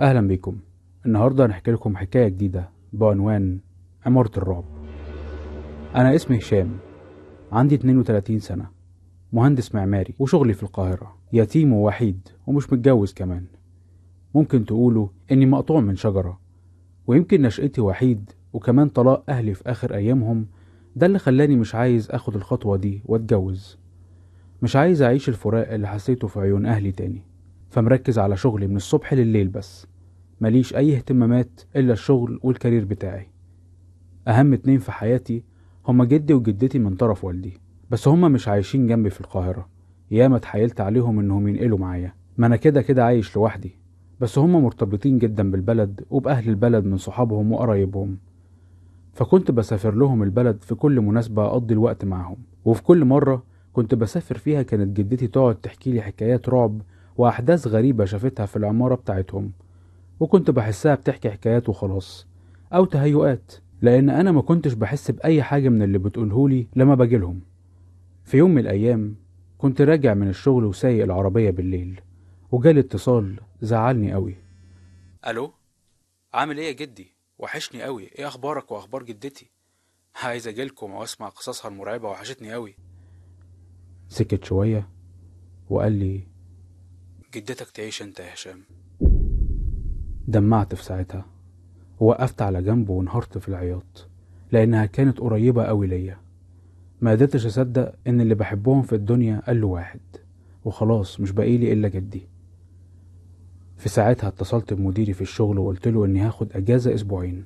أهلا بيكم النهاردة هنحكي لكم حكاية جديدة بعنوان عمارة الرعب أنا اسمي هشام عندي 32 سنة مهندس معماري وشغلي في القاهرة يتيم ووحيد ومش متجوز كمان ممكن تقولوا إني مقطوع من شجرة ويمكن نشأتي وحيد وكمان طلاق أهلي في آخر أيامهم ده اللي خلاني مش عايز أخد الخطوة دي وأتجوز مش عايز أعيش الفراق اللي حسيته في عيون أهلي تاني فمركز على شغلي من الصبح لليل بس ماليش أي اهتمامات إلا الشغل والكارير بتاعي أهم اتنين في حياتي هما جدي وجدتي من طرف والدي بس هما مش عايشين جنبي في القاهرة ياما اتحايلت عليهم إنهم ينقلوا معايا ما أنا كده كده عايش لوحدي بس هما مرتبطين جدا بالبلد وبأهل البلد من صحابهم وقرايبهم فكنت بسافر لهم البلد في كل مناسبة أقضي الوقت معهم وفي كل مرة كنت بسافر فيها كانت جدتي تقعد تحكي لي حكايات رعب وأحداث غريبة شافتها في العمارة بتاعتهم وكنت بحسها بتحكي حكايات وخلاص أو تهيؤات لأن أنا ما كنتش بحس بأي حاجة من اللي بتقولهولي لما باجيلهم في يوم من الأيام كنت راجع من الشغل وسايق العربية بالليل وجالي اتصال زعلني قوي ألو عامل إيه يا جدي وحشني قوي إيه أخبارك وأخبار جدتي عايز أجيلكم وأسمع قصصها المرعبة وحشتني قوي سكت شوية وقال لي جدتك تعيش انت يا هشام دمعت في ساعتها ووقفت على جنبه وانهارت في العياط لانها كانت قريبه قوي ليا ما قدرتش اصدق ان اللي بحبهم في الدنيا قال له واحد وخلاص مش باقيلي الا جدي في ساعتها اتصلت بمديري في الشغل وقلت له اني هاخد اجازه اسبوعين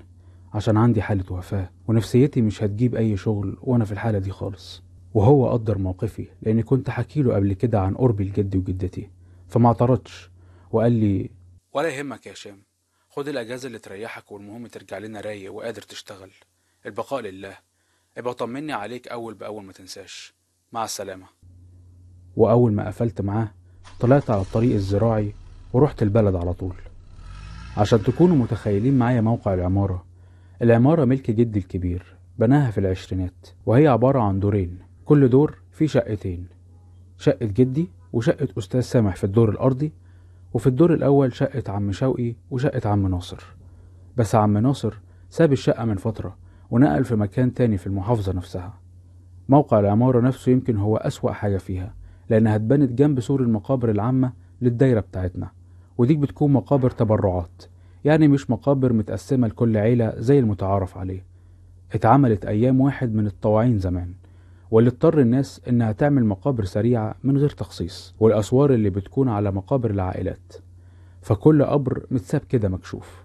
عشان عندي حاله وفاه ونفسيتي مش هتجيب اي شغل وانا في الحاله دي خالص وهو قدر موقفي لاني كنت حكيله قبل كده عن قربي لجدي وجدتي فما اعترضش وقال لي ولا يهمك يا هشام خد الاجازه اللي تريحك والمهم ترجع لنا رايق وقادر تشتغل البقاء لله ابقى طمني عليك اول باول ما تنساش مع السلامه واول ما قفلت معاه طلعت على الطريق الزراعي ورحت البلد على طول عشان تكونوا متخيلين معايا موقع العماره العماره ملك جدي الكبير بناها في العشرينات وهي عباره عن دورين كل دور فيه شقتين شقه جدي وشقة أستاذ سامح في الدور الأرضي وفي الدور الأول شقة عم شوقي وشقة عم ناصر بس عم ناصر ساب الشقة من فترة ونقل في مكان تاني في المحافظة نفسها موقع العمارة نفسه يمكن هو أسوأ حاجة فيها لأنها اتبنت جنب سور المقابر العامة للدايرة بتاعتنا وديك بتكون مقابر تبرعات يعني مش مقابر متقسمة لكل عيلة زي المتعارف عليه اتعملت أيام واحد من الطواعين زمان واللي اضطر الناس انها تعمل مقابر سريعة من غير تخصيص والاسوار اللي بتكون على مقابر العائلات فكل قبر متساب كده مكشوف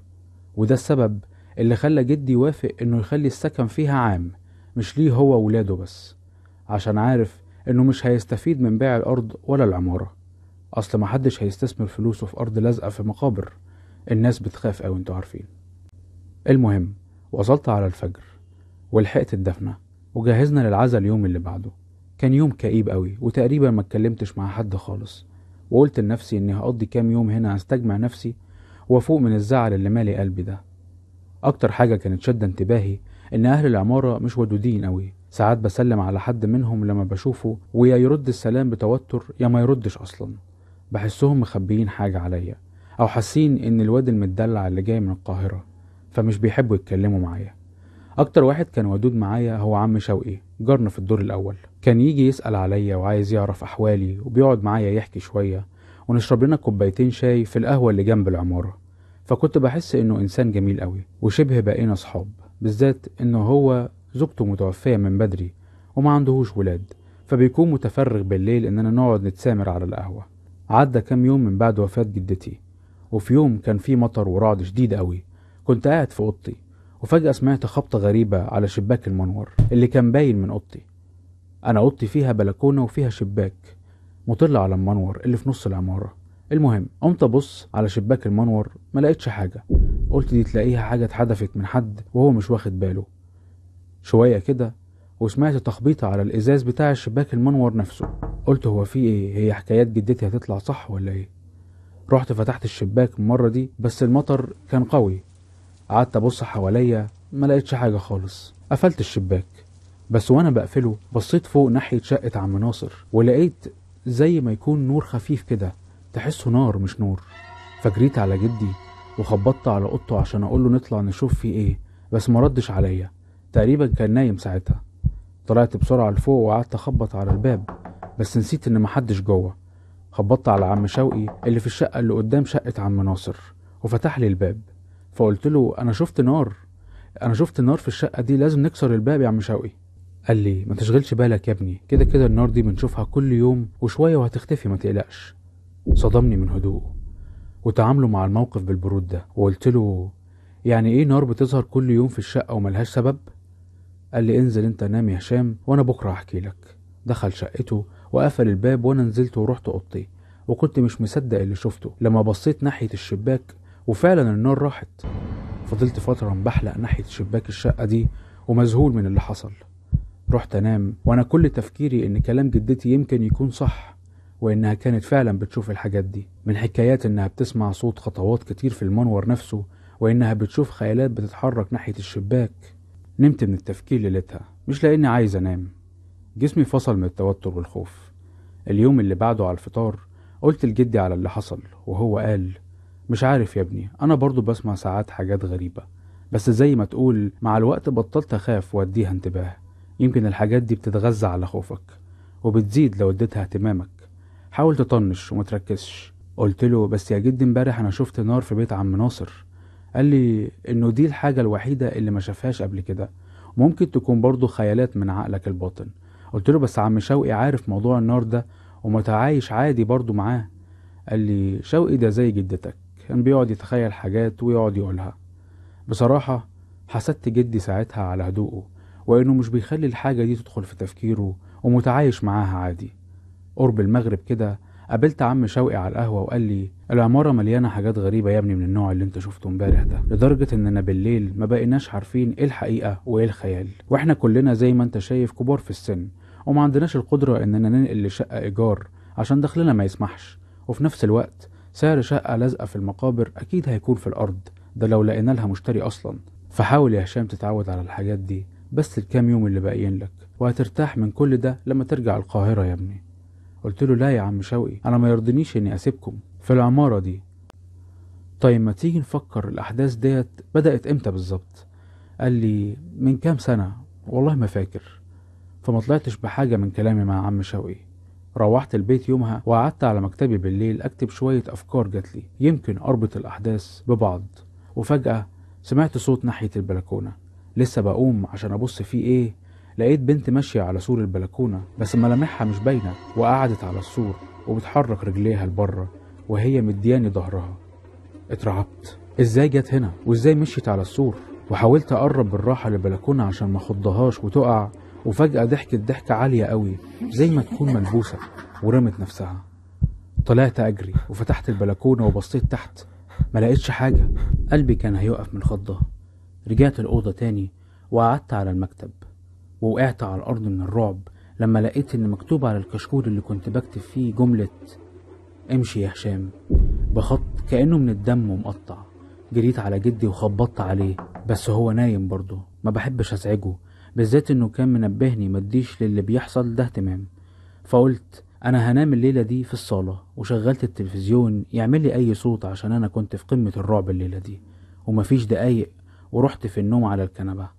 وده السبب اللي خلى جدي وافق انه يخلي السكن فيها عام مش ليه هو ولاده بس عشان عارف انه مش هيستفيد من بيع الارض ولا العمارة اصل محدش هيستثمر فلوسه في ارض لازقة في مقابر الناس بتخاف اوي انتوا عارفين المهم وصلت على الفجر ولحقت الدفنه وجهزنا للعزا اليوم اللي بعده كان يوم كئيب قوي وتقريبا ما اتكلمتش مع حد خالص وقلت لنفسي اني هقضي كام يوم هنا استجمع نفسي وافوق من الزعل اللي مالي قلبي ده اكتر حاجه كانت شد انتباهي ان اهل العماره مش ودودين قوي ساعات بسلم على حد منهم لما بشوفه ويا يرد السلام بتوتر يا ما يردش اصلا بحسهم مخبيين حاجه عليا او حاسين ان الواد المدلع اللي جاي من القاهره فمش بيحبوا يتكلموا معايا اكتر واحد كان ودود معايا هو عم شوقي جارنا في الدور الاول كان يجي يسال عليا وعايز يعرف احوالي وبيقعد معايا يحكي شويه ونشرب لنا كوبايتين شاي في القهوه اللي جنب العماره فكنت بحس انه انسان جميل قوي وشبه بقينا صحاب بالذات انه هو زوجته متوفيه من بدري وما عندهوش ولاد فبيكون متفرغ بالليل اننا نقعد نتسامر على القهوه عدى كام يوم من بعد وفاه جدتي وفي يوم كان في مطر ورعد شديد قوي كنت قاعد في اوضتي وفجأة سمعت خبطة غريبة على شباك المنور اللي كان باين من أوضتي أنا أوضتي فيها بلكونة وفيها شباك مطل على المنور اللي في نص العمارة المهم قمت أبص على شباك المنور ما لقيتش حاجة قلت دي تلاقيها حاجة اتحدفت من حد وهو مش واخد باله شوية كده وسمعت تخبيطة على الإزاز بتاع شباك المنور نفسه قلت هو في إيه هي حكايات جدتي هتطلع صح ولا إيه رحت فتحت الشباك المرة دي بس المطر كان قوي قعدت ابص حواليا ما لقيتش حاجه خالص قفلت الشباك بس وانا بقفله بصيت فوق ناحيه شقه عم ناصر ولقيت زي ما يكون نور خفيف كده تحسه نار مش نور فجريت على جدي وخبطت على اوضته عشان اقول له نطلع نشوف في ايه بس ما ردش عليا تقريبا كان نايم ساعتها طلعت بسرعه لفوق وقعدت اخبط على الباب بس نسيت ان محدش جوه خبطت على عم شوقي اللي في الشقه اللي قدام شقه عم ناصر وفتح لي الباب فقلت له انا شفت نار انا شفت نار في الشقه دي لازم نكسر الباب يا عم شوقي قال لي ما تشغلش بالك يا ابني كده كده النار دي بنشوفها كل يوم وشويه وهتختفي ما تقلقش صدمني من هدوءه وتعامله مع الموقف بالبرود ده وقلت له يعني ايه نار بتظهر كل يوم في الشقه وملهاش سبب قال لي انزل انت نام يا هشام وانا بكره احكي لك دخل شقته وقفل الباب وانا نزلت ورحت اوضتي وكنت مش مصدق اللي شفته لما بصيت ناحيه الشباك وفعلا النار راحت فضلت فترة بحلق ناحية شباك الشقة دي ومذهول من اللي حصل رحت انام وانا كل تفكيري ان كلام جدتي يمكن يكون صح وانها كانت فعلا بتشوف الحاجات دي من حكايات انها بتسمع صوت خطوات كتير في المنور نفسه وانها بتشوف خيالات بتتحرك ناحية الشباك نمت من التفكير ليلتها مش لاني عايز انام جسمي فصل من التوتر والخوف اليوم اللي بعده على الفطار قلت لجدي على اللي حصل وهو قال مش عارف يا ابني انا برضو بسمع ساعات حاجات غريبة بس زي ما تقول مع الوقت بطلت اخاف واديها انتباه يمكن الحاجات دي بتتغذى على خوفك وبتزيد لو اديتها اهتمامك حاول تطنش ومتركزش قلت له بس يا جد امبارح انا شفت نار في بيت عم ناصر قال لي انه دي الحاجة الوحيدة اللي ما شافهاش قبل كده ممكن تكون برضو خيالات من عقلك الباطن قلت له بس عم شوقي عارف موضوع النار ده ومتعايش عادي برضو معاه قال لي شوقي ده زي جدتك كان بيقعد يتخيل حاجات ويقعد يقولها بصراحة حسدت جدي ساعتها على هدوءه وإنه مش بيخلي الحاجة دي تدخل في تفكيره ومتعايش معاها عادي قرب المغرب كده قابلت عم شوقي على القهوة وقال لي العمارة مليانة حاجات غريبة يا ابني من النوع اللي انت شفته امبارح ده لدرجة اننا بالليل ما بقيناش عارفين ايه الحقيقة وايه الخيال واحنا كلنا زي ما انت شايف كبار في السن وما عندناش القدرة اننا ننقل لشقة ايجار عشان دخلنا ما يسمحش وفي نفس الوقت سعر شقة لازقة في المقابر أكيد هيكون في الأرض ده لو لقينا لها مشتري أصلا فحاول يا هشام تتعود على الحاجات دي بس الكام يوم اللي باقيين لك وهترتاح من كل ده لما ترجع القاهرة يا ابني قلت له لا يا عم شوقي أنا ما يرضنيش إني أسيبكم في العمارة دي طيب ما تيجي نفكر الأحداث ديت بدأت إمتى بالظبط قال لي من كام سنة والله ما فاكر فما طلعتش بحاجة من كلامي مع عم شوقي روحت البيت يومها وقعدت على مكتبي بالليل أكتب شوية أفكار جاتلي يمكن أربط الأحداث ببعض وفجأة سمعت صوت ناحية البلكونة لسه بقوم عشان أبص فيه إيه لقيت بنت ماشية على سور البلكونة بس ملامحها مش باينة وقعدت على السور وبتحرك رجليها لبره وهي مدياني ظهرها اترعبت ازاي جت هنا وازاي مشيت على السور وحاولت اقرب بالراحه للبلكونه عشان ما اخضهاش وتقع وفجأة ضحكت ضحكة عالية قوي زي ما تكون ملبوسة ورمت نفسها طلعت أجري وفتحت البلكونة وبصيت تحت ما لقيتش حاجة قلبي كان هيقف من الخضة رجعت الأوضة تاني وقعدت على المكتب ووقعت على الأرض من الرعب لما لقيت إن مكتوب على الكشكول اللي كنت بكتب فيه جملة امشي يا هشام بخط كأنه من الدم ومقطع جريت على جدي وخبطت عليه بس هو نايم برضه ما بحبش أزعجه بالذات انه كان منبهني مديش للي بيحصل ده اهتمام فقلت انا هنام الليلة دي في الصالة وشغلت التلفزيون يعمل لي اي صوت عشان انا كنت في قمة الرعب الليلة دي ومفيش دقايق ورحت في النوم على الكنبة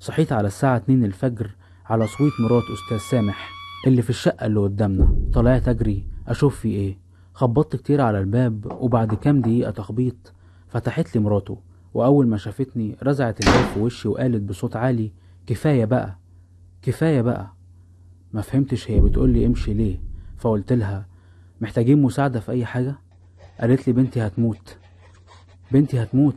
صحيت على الساعة 2 الفجر على صويت مرات استاذ سامح اللي في الشقة اللي قدامنا طلعت اجري اشوف في ايه خبطت كتير على الباب وبعد كام دقيقة تخبيط فتحت لي مراته وأول ما شافتني رزعت الباب في وشي وقالت بصوت عالي كفاية بقى كفاية بقى ما فهمتش هي بتقول لي امشي ليه فقلت لها محتاجين مساعدة في أي حاجة قالت لي بنتي هتموت بنتي هتموت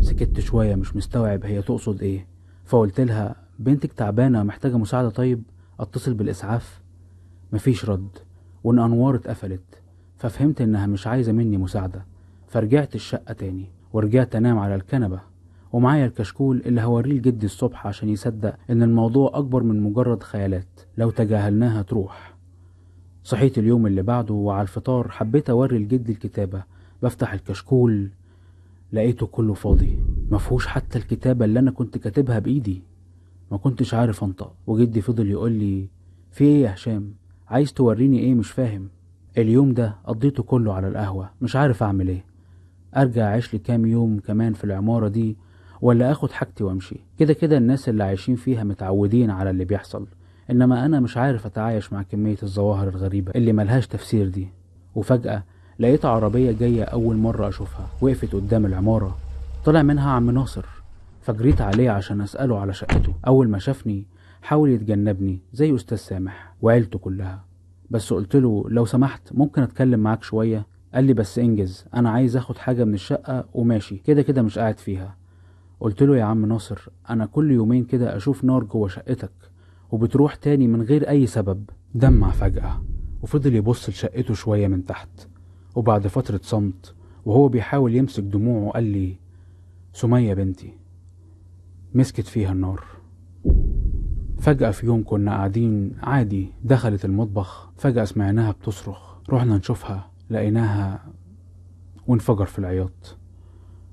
سكت شوية مش مستوعب هي تقصد ايه فقلت لها بنتك تعبانة محتاجة مساعدة طيب اتصل بالإسعاف مفيش رد وإن أنوار اتقفلت ففهمت إنها مش عايزة مني مساعدة فرجعت الشقة تاني ورجعت أنام على الكنبة ومعايا الكشكول اللي هوريه لجدي الصبح عشان يصدق إن الموضوع أكبر من مجرد خيالات لو تجاهلناها تروح صحيت اليوم اللي بعده وعلى الفطار حبيت أوري لجدي الكتابة بفتح الكشكول لقيته كله فاضي مفهوش حتى الكتابة اللي أنا كنت كاتبها بإيدي ما كنتش عارف أنطق وجدي فضل يقول لي في إيه يا هشام عايز توريني إيه مش فاهم اليوم ده قضيته كله على القهوة مش عارف أعمل إيه أرجع أعيش لي كام يوم كمان في العمارة دي ولا اخد حاجتي وامشي كده كده الناس اللي عايشين فيها متعودين على اللي بيحصل انما انا مش عارف اتعايش مع كمية الظواهر الغريبة اللي ملهاش تفسير دي وفجأة لقيت عربية جاية اول مرة اشوفها وقفت قدام العمارة طلع منها عم ناصر فجريت عليه عشان اسأله على شقته اول ما شافني حاول يتجنبني زي استاذ سامح وعيلته كلها بس قلت له لو سمحت ممكن اتكلم معاك شوية قال لي بس انجز انا عايز اخد حاجة من الشقة وماشي كده كده مش قاعد فيها قلت له يا عم ناصر أنا كل يومين كده أشوف نار جوه شقتك وبتروح تاني من غير أي سبب دمع فجأة وفضل يبص لشقته شوية من تحت وبعد فترة صمت وهو بيحاول يمسك دموعه قال لي سمية بنتي مسكت فيها النار فجأة في يوم كنا قاعدين عادي دخلت المطبخ فجأة سمعناها بتصرخ رحنا نشوفها لقيناها وانفجر في العياط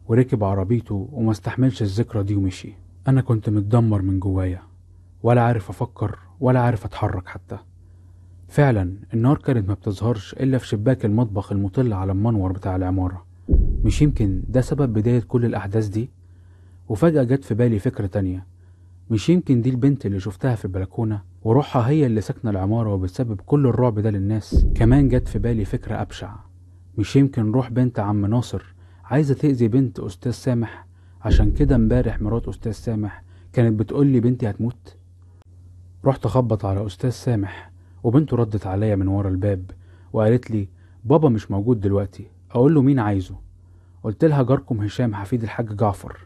وركب عربيته وما استحملش الذكرى دي ومشي أنا كنت متدمر من جوايا ولا عارف أفكر ولا عارف أتحرك حتى فعلا النار كانت ما بتظهرش إلا في شباك المطبخ المطل على المنور بتاع العمارة مش يمكن ده سبب بداية كل الأحداث دي وفجأة جت في بالي فكرة تانية مش يمكن دي البنت اللي شفتها في البلكونة وروحها هي اللي ساكنة العمارة وبتسبب كل الرعب ده للناس كمان جت في بالي فكرة أبشع مش يمكن روح بنت عم ناصر عايزة تأذي بنت أستاذ سامح عشان كده امبارح مرات أستاذ سامح كانت بتقول لي بنتي هتموت رحت أخبط على أستاذ سامح وبنته ردت عليا من ورا الباب وقالت لي بابا مش موجود دلوقتي أقول له مين عايزه قلت لها جاركم هشام حفيد الحاج جعفر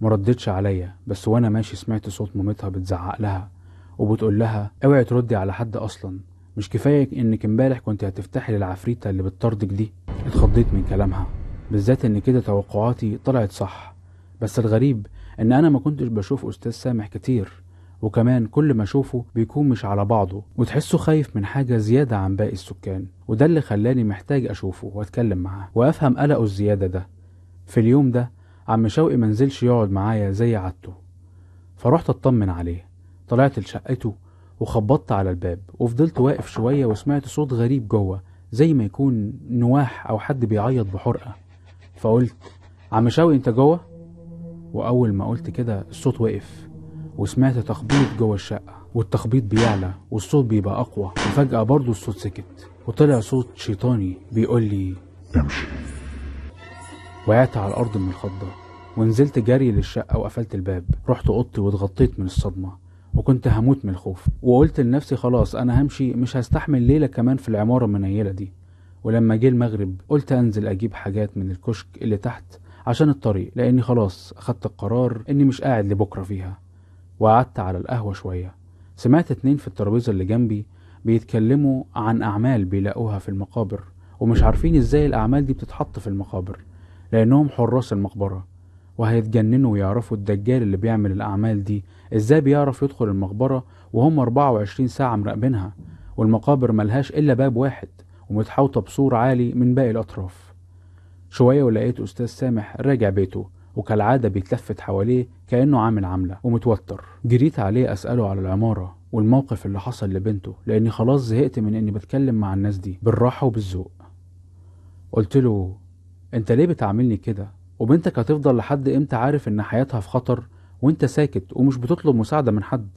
مردتش عليا بس وانا ماشي سمعت صوت مامتها بتزعق لها وبتقول لها اوعي تردي على حد اصلا مش كفايه انك امبارح كنت هتفتحي للعفريته اللي بتطردك دي اتخضيت من كلامها بالذات ان كده توقعاتي طلعت صح بس الغريب ان انا ما كنتش بشوف استاذ سامح كتير وكمان كل ما اشوفه بيكون مش على بعضه وتحسه خايف من حاجه زياده عن باقي السكان وده اللي خلاني محتاج اشوفه واتكلم معاه وافهم قلقه الزياده ده في اليوم ده عم شوقي منزلش يقعد معايا زي عادته فرحت اطمن عليه طلعت لشقته وخبطت على الباب وفضلت واقف شويه وسمعت صوت غريب جوه زي ما يكون نواح او حد بيعيط بحرقه فقلت عم شوقي انت جوه واول ما قلت كده الصوت وقف وسمعت تخبيط جوه الشقه والتخبيط بيعلى والصوت بيبقى اقوى وفجاه برضه الصوت سكت وطلع صوت شيطاني بيقول لي امشي وقعت على الارض من الخضه ونزلت جري للشقه وقفلت الباب رحت اوضتي واتغطيت من الصدمه وكنت هموت من الخوف وقلت لنفسي خلاص انا همشي مش هستحمل ليله كمان في العماره المنيله دي ولما جه المغرب قلت انزل اجيب حاجات من الكشك اللي تحت عشان الطريق لاني خلاص اخدت القرار اني مش قاعد لبكره فيها وقعدت على القهوه شويه سمعت اتنين في الترابيزه اللي جنبي بيتكلموا عن اعمال بيلاقوها في المقابر ومش عارفين ازاي الاعمال دي بتتحط في المقابر لانهم حراس المقبره وهيتجننوا ويعرفوا الدجال اللي بيعمل الاعمال دي ازاي بيعرف يدخل المقبره وهم 24 ساعه مراقبينها والمقابر ملهاش الا باب واحد ومتحوطة بسور عالي من باقي الأطراف شوية ولقيت أستاذ سامح راجع بيته وكالعادة بيتلفت حواليه كأنه عامل عملة ومتوتر جريت عليه أسأله على العمارة والموقف اللي حصل لبنته لأني خلاص زهقت من إني بتكلم مع الناس دي بالراحة وبالذوق قلت له أنت ليه بتعاملني كده وبنتك هتفضل لحد إمتى عارف إن حياتها في خطر وإنت ساكت ومش بتطلب مساعدة من حد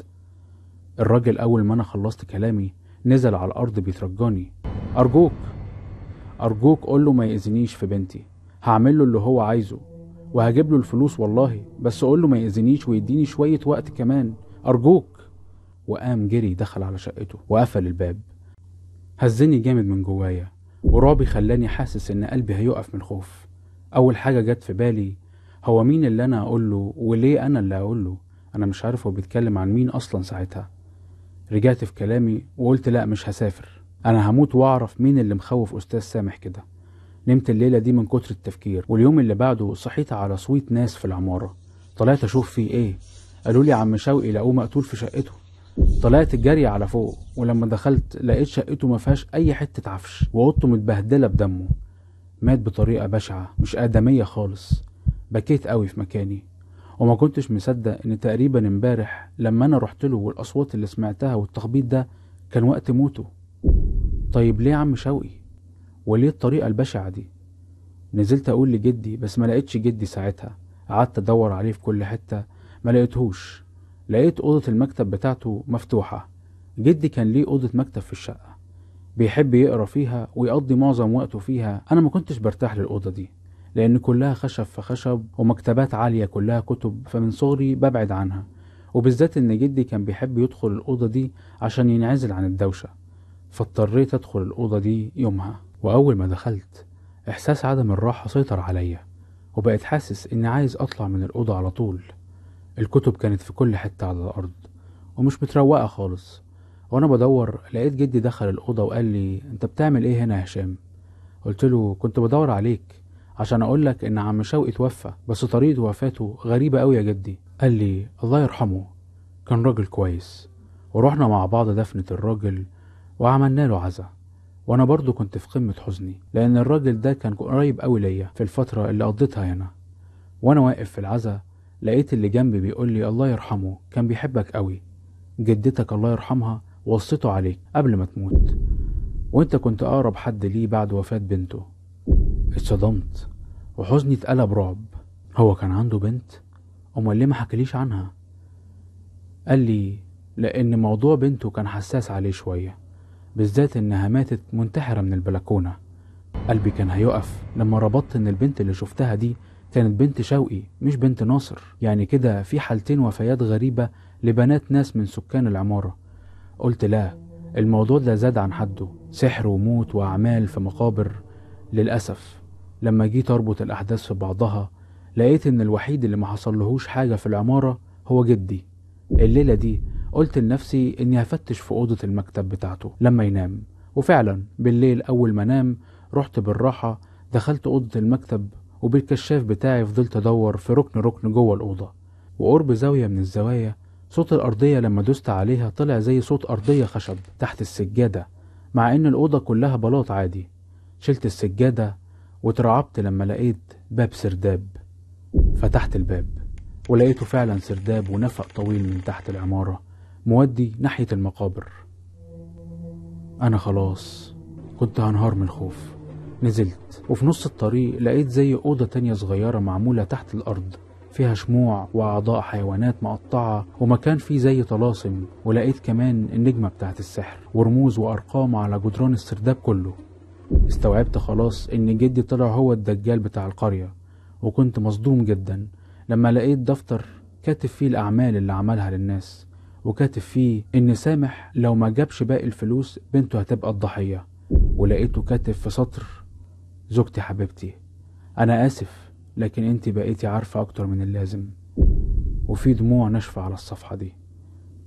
الراجل أول ما أنا خلصت كلامي نزل على الأرض بيترجاني أرجوك أرجوك قول له ما يأذنيش في بنتي هعمل له اللي هو عايزه وهجيب له الفلوس والله بس قول له ما يأذنيش ويديني شوية وقت كمان أرجوك وقام جري دخل على شقته وقفل الباب هزني جامد من جوايا ورعبي خلاني حاسس إن قلبي هيقف من الخوف أول حاجة جت في بالي هو مين اللي أنا أقوله وليه أنا اللي أقوله أنا مش عارف هو بيتكلم عن مين أصلا ساعتها رجعت في كلامي وقلت لا مش هسافر انا هموت واعرف مين اللي مخوف استاذ سامح كده نمت الليله دي من كتر التفكير واليوم اللي بعده صحيت على صويت ناس في العماره طلعت اشوف في ايه قالوا لي عم شوقي لقوه مقتول في شقته طلعت الجري على فوق ولما دخلت لقيت شقته ما فيهاش اي حته عفش واوضته متبهدله بدمه مات بطريقه بشعه مش ادميه خالص بكيت قوي في مكاني وما كنتش مصدق ان تقريبا امبارح لما انا رحت له والاصوات اللي سمعتها والتخبيط ده كان وقت موته طيب ليه يا عم شوقي وليه الطريقه البشعه دي نزلت اقول لجدي بس ما لقيتش جدي ساعتها قعدت ادور عليه في كل حته ما لقيتهوش لقيت اوضه المكتب بتاعته مفتوحه جدي كان ليه اوضه مكتب في الشقه بيحب يقرا فيها ويقضي معظم وقته فيها انا ما كنتش برتاح للاوضه دي لأن كلها خشب فخشب ومكتبات عالية كلها كتب فمن صغري ببعد عنها وبالذات إن جدي كان بيحب يدخل الأوضة دي عشان ينعزل عن الدوشة فاضطريت أدخل الأوضة دي يومها وأول ما دخلت إحساس عدم الراحة سيطر عليا وبقيت حاسس إني عايز أطلع من الأوضة على طول الكتب كانت في كل حتة على الأرض ومش متروقة خالص وأنا بدور لقيت جدي دخل الأوضة وقال لي أنت بتعمل إيه هنا يا هشام؟ قلت له كنت بدور عليك عشان اقول لك ان عم شوقي توفى بس طريقه وفاته غريبه قوي يا جدي قال لي الله يرحمه كان راجل كويس ورحنا مع بعض دفنه الراجل وعملنا له عزا وانا برضو كنت في قمه حزني لان الراجل ده كان قريب قوي ليا في الفتره اللي قضيتها هنا وانا واقف في العزا لقيت اللي جنبي بيقول لي الله يرحمه كان بيحبك قوي جدتك الله يرحمها وصيته عليك قبل ما تموت وانت كنت اقرب حد ليه بعد وفاه بنته اتصدمت وحزني اتقلب رعب هو كان عنده بنت امال ليه ما حكليش عنها قال لي لان موضوع بنته كان حساس عليه شويه بالذات انها ماتت منتحره من البلكونه قلبي كان هيقف لما ربطت ان البنت اللي شفتها دي كانت بنت شوقي مش بنت ناصر يعني كده في حالتين وفيات غريبة لبنات ناس من سكان العمارة قلت لا الموضوع ده زاد عن حده سحر وموت وأعمال في مقابر للأسف لما جيت اربط الاحداث في بعضها لقيت ان الوحيد اللي ما حصلهوش حاجه في العماره هو جدي الليله دي قلت لنفسي اني هفتش في اوضه المكتب بتاعته لما ينام وفعلا بالليل اول ما نام رحت بالراحه دخلت اوضه المكتب وبالكشاف بتاعي فضلت ادور في ركن ركن جوه الاوضه وقرب زاويه من الزوايا صوت الارضيه لما دوست عليها طلع زي صوت ارضيه خشب تحت السجاده مع ان الاوضه كلها بلاط عادي شلت السجاده واترعبت لما لقيت باب سرداب فتحت الباب ولقيته فعلا سرداب ونفق طويل من تحت العمارة مودي ناحية المقابر أنا خلاص كنت هنهار من الخوف نزلت وفي نص الطريق لقيت زي أوضة تانية صغيرة معمولة تحت الأرض فيها شموع وأعضاء حيوانات مقطعة ومكان فيه زي طلاسم ولقيت كمان النجمة بتاعت السحر ورموز وأرقام على جدران السرداب كله استوعبت خلاص ان جدي طلع هو الدجال بتاع القرية وكنت مصدوم جدا لما لقيت دفتر كاتب فيه الاعمال اللي عملها للناس وكاتب فيه ان سامح لو ما جابش باقي الفلوس بنته هتبقى الضحية ولقيته كاتب في سطر زوجتي حبيبتي انا اسف لكن انت بقيتي عارفة اكتر من اللازم وفي دموع ناشفة على الصفحة دي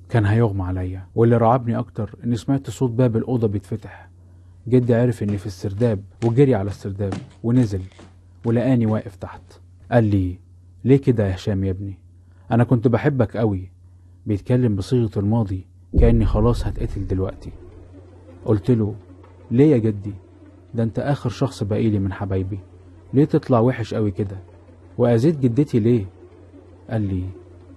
كان هيغمى عليا واللي رعبني اكتر اني سمعت صوت باب الاوضة بيتفتح جدي عرف اني في السرداب وجري على السرداب ونزل ولقاني واقف تحت قال لي ليه كده يا هشام يا ابني انا كنت بحبك قوي بيتكلم بصيغه الماضي كاني خلاص هتقتل دلوقتي قلت له ليه يا جدي ده انت اخر شخص بقيلي من حبايبي ليه تطلع وحش قوي كده واذيت جدتي ليه قال لي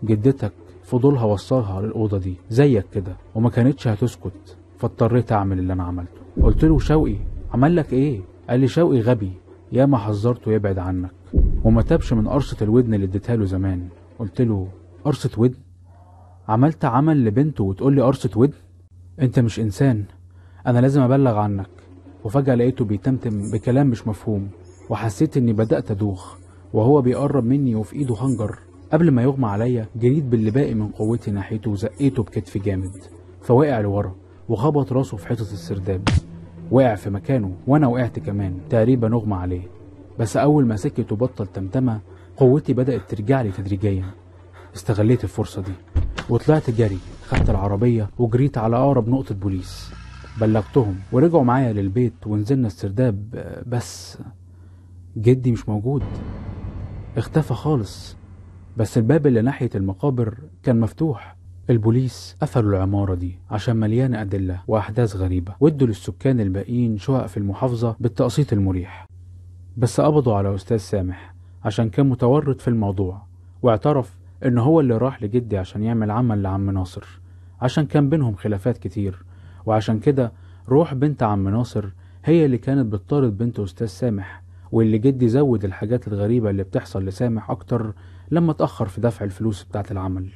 جدتك فضولها وصلها للأوضة دي زيك كده وما كانتش هتسكت فاضطريت أعمل اللي أنا عملته قلت له شوقي عمل لك ايه قال لي شوقي غبي يا ما حذرته يبعد عنك وما تابش من قرصة الودن اللي اديتها له زمان قلت له قرصة ودن عملت عمل لبنته وتقول لي قرصة ودن انت مش انسان انا لازم ابلغ عنك وفجأة لقيته بيتمتم بكلام مش مفهوم وحسيت اني بدأت ادوخ وهو بيقرب مني وفي ايده هنجر قبل ما يغمى عليا جريت باللي باقي من قوتي ناحيته وزقيته بكتفي جامد فوقع لورا وخبط راسه في حيطة السرداب وقع في مكانه وانا وقعت كمان تقريبا اغمى عليه بس اول ما سكت وبطل تمتمه قوتي بدات ترجع لي تدريجيا استغليت الفرصه دي وطلعت جري خدت العربيه وجريت على اقرب نقطه بوليس بلغتهم ورجعوا معايا للبيت ونزلنا السرداب بس جدي مش موجود اختفى خالص بس الباب اللي ناحيه المقابر كان مفتوح البوليس قفلوا العمارة دي عشان مليانة أدلة وأحداث غريبة وادوا للسكان الباقيين شقق في المحافظة بالتقسيط المريح بس قبضوا على أستاذ سامح عشان كان متورط في الموضوع واعترف إن هو اللي راح لجدي عشان يعمل عمل لعم ناصر عشان كان بينهم خلافات كتير وعشان كده روح بنت عم ناصر هي اللي كانت بتطارد بنت أستاذ سامح واللي جدي زود الحاجات الغريبة اللي بتحصل لسامح أكتر لما اتأخر في دفع الفلوس بتاعة العمل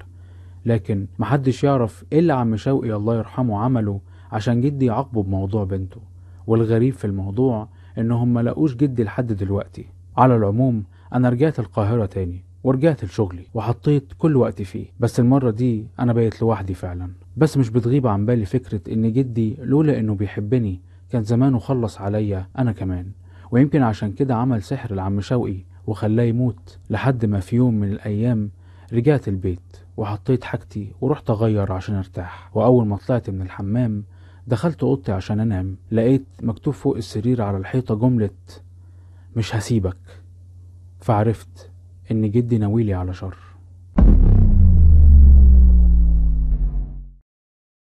لكن محدش يعرف ايه اللي عم شوقي الله يرحمه عمله عشان جدي يعاقبه بموضوع بنته والغريب في الموضوع ان هم لقوش جدي لحد دلوقتي على العموم انا رجعت القاهرة تاني ورجعت لشغلي وحطيت كل وقتي فيه بس المرة دي انا بقيت لوحدي فعلا بس مش بتغيب عن بالي فكرة ان جدي لولا انه بيحبني كان زمانه خلص عليا انا كمان ويمكن عشان كده عمل سحر لعم شوقي وخلاه يموت لحد ما في يوم من الايام رجعت البيت وحطيت حاجتي ورحت اغير عشان ارتاح واول ما طلعت من الحمام دخلت اوضتي عشان انام لقيت مكتوب فوق السرير على الحيطه جمله مش هسيبك فعرفت ان جدي ناويلي على شر